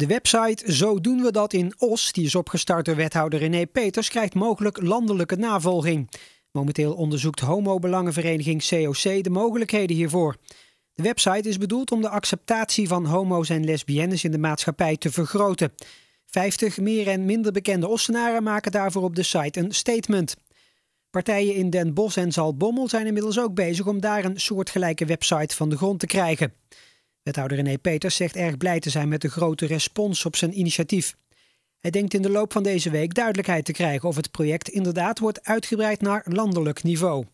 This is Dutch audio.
De website Zo doen we dat in Os, die is opgestart door wethouder René Peters, krijgt mogelijk landelijke navolging. Momenteel onderzoekt homobelangenvereniging COC de mogelijkheden hiervoor. De website is bedoeld om de acceptatie van homo's en lesbiennes in de maatschappij te vergroten. 50 meer en minder bekende Ossenaren maken daarvoor op de site een statement. Partijen in Den Bosch en Zalbommel zijn inmiddels ook bezig om daar een soortgelijke website van de grond te krijgen. Wethouder René Peters zegt erg blij te zijn met de grote respons op zijn initiatief. Hij denkt in de loop van deze week duidelijkheid te krijgen of het project inderdaad wordt uitgebreid naar landelijk niveau.